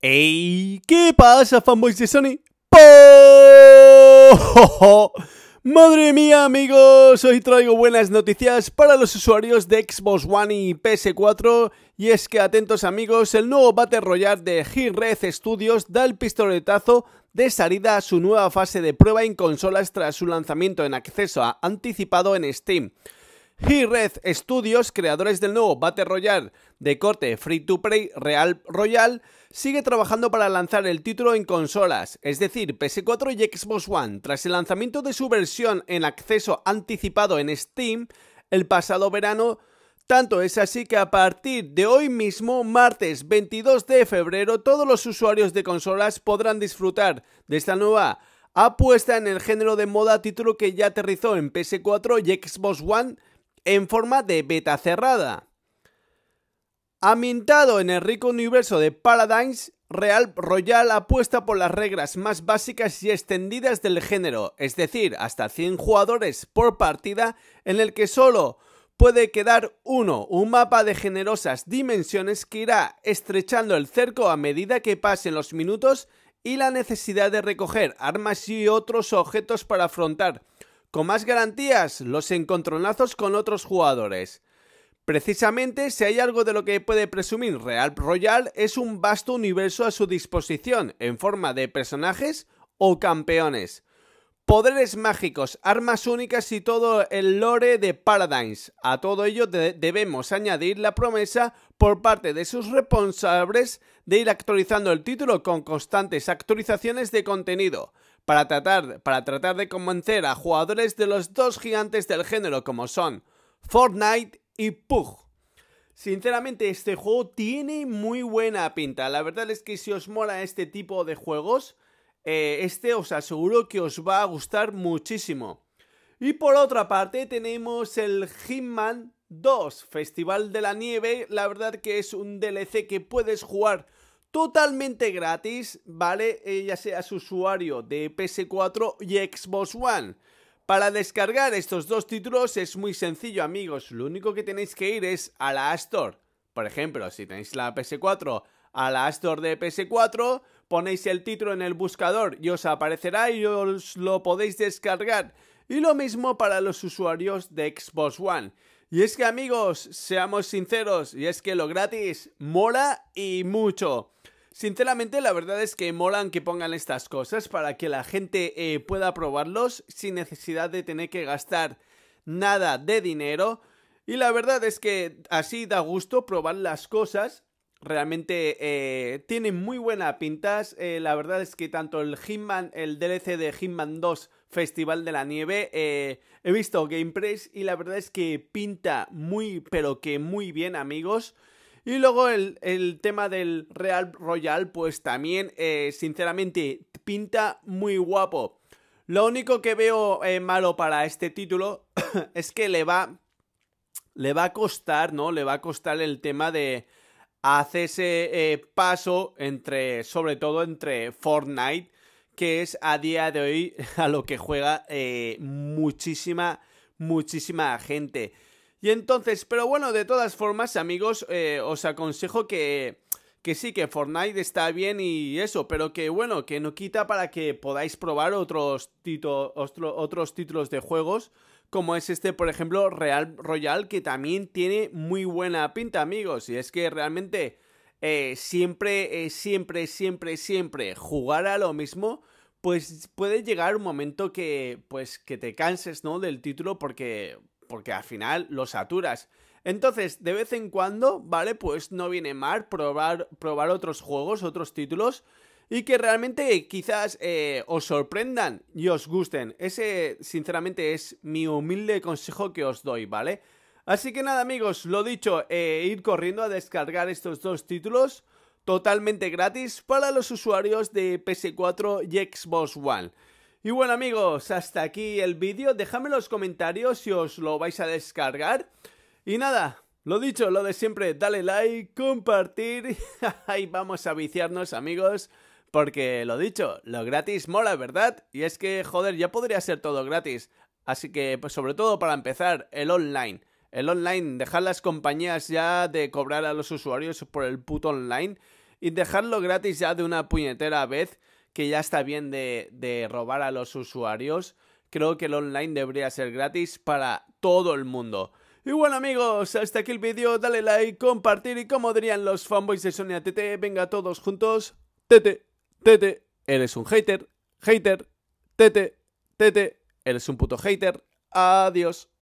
¡Ey! ¿Qué pasa, fanboys de Sony? Madre mía, amigos, hoy traigo buenas noticias para los usuarios de Xbox One y PS4. Y es que, atentos amigos, el nuevo Battle Royale de G-Red Studios da el pistoletazo de salida a su nueva fase de prueba en consolas tras su lanzamiento en acceso a anticipado en Steam y Red Studios, creadores del nuevo Battle Royale de corte Free to Play Real Royal, sigue trabajando para lanzar el título en consolas, es decir, PS4 y Xbox One. Tras el lanzamiento de su versión en acceso anticipado en Steam el pasado verano, tanto es así que a partir de hoy mismo, martes 22 de febrero, todos los usuarios de consolas podrán disfrutar de esta nueva apuesta en el género de moda título que ya aterrizó en PS4 y Xbox One en forma de beta cerrada. Amintado en el rico universo de Paradise, Real Royal apuesta por las reglas más básicas y extendidas del género, es decir, hasta 100 jugadores por partida en el que solo puede quedar uno, un mapa de generosas dimensiones que irá estrechando el cerco a medida que pasen los minutos y la necesidad de recoger armas y otros objetos para afrontar con más garantías, los encontronazos con otros jugadores. Precisamente, si hay algo de lo que puede presumir Real Royal, es un vasto universo a su disposición, en forma de personajes o campeones. Poderes mágicos, armas únicas y todo el lore de Paradise. A todo ello debemos añadir la promesa por parte de sus responsables de ir actualizando el título con constantes actualizaciones de contenido para tratar, para tratar de convencer a jugadores de los dos gigantes del género como son Fortnite y Pug. Sinceramente este juego tiene muy buena pinta, la verdad es que si os mola este tipo de juegos, eh, este os aseguro que os va a gustar muchísimo. Y por otra parte tenemos el Hitman 2, Festival de la Nieve, la verdad que es un DLC que puedes jugar totalmente gratis, ¿vale? Eh, ya sea usuario de PS4 y Xbox One. Para descargar estos dos títulos es muy sencillo, amigos. Lo único que tenéis que ir es a la astor Por ejemplo, si tenéis la PS4, a la Store de PS4, ponéis el título en el buscador y os aparecerá y os lo podéis descargar. Y lo mismo para los usuarios de Xbox One. Y es que amigos, seamos sinceros, y es que lo gratis mola y mucho. Sinceramente, la verdad es que molan que pongan estas cosas para que la gente eh, pueda probarlos sin necesidad de tener que gastar nada de dinero. Y la verdad es que así da gusto probar las cosas Realmente eh, tiene muy buena pinta. Eh, la verdad es que tanto el Hitman, el DLC de Hitman 2 Festival de la Nieve, eh, he visto gameplays y la verdad es que pinta muy, pero que muy bien, amigos. Y luego el, el tema del Real Royal, pues también, sinceramente, pinta muy guapo. Lo único que veo malo para este título es que le va, le va a costar, ¿no? Le va a costar el tema de hace ese eh, paso entre, sobre todo entre Fortnite, que es a día de hoy a lo que juega eh, muchísima, muchísima gente. Y entonces, pero bueno, de todas formas, amigos, eh, os aconsejo que, que sí, que Fortnite está bien y eso, pero que bueno, que no quita para que podáis probar otros, otros títulos de juegos como es este, por ejemplo, Real Royal, que también tiene muy buena pinta, amigos. Y es que realmente eh, siempre, eh, siempre, siempre, siempre jugar a lo mismo, pues puede llegar un momento que, pues, que te canses, ¿no? Del título porque, porque al final lo saturas. Entonces, de vez en cuando, ¿vale? Pues no viene mal probar, probar otros juegos, otros títulos y que realmente quizás eh, os sorprendan y os gusten. Ese, sinceramente, es mi humilde consejo que os doy, ¿vale? Así que nada, amigos, lo dicho, eh, ir corriendo a descargar estos dos títulos totalmente gratis para los usuarios de PS4 y Xbox One. Y bueno amigos, hasta aquí el vídeo, dejadme en los comentarios si os lo vais a descargar. Y nada, lo dicho, lo de siempre, dale like, compartir, y vamos a viciarnos amigos. Porque lo dicho, lo gratis mola, ¿verdad? Y es que, joder, ya podría ser todo gratis. Así que, pues, sobre todo para empezar, el online. El online, dejar las compañías ya de cobrar a los usuarios por el puto online y dejarlo gratis ya de una puñetera vez, que ya está bien de, robar a los usuarios. Creo que el online debería ser gratis para todo el mundo. Y bueno amigos, hasta aquí el vídeo, dale like, compartir y como dirían los fanboys de Sonia TT, venga todos juntos, TT. Tete, eres un hater, hater, tete, tete, eres un puto hater. Adiós.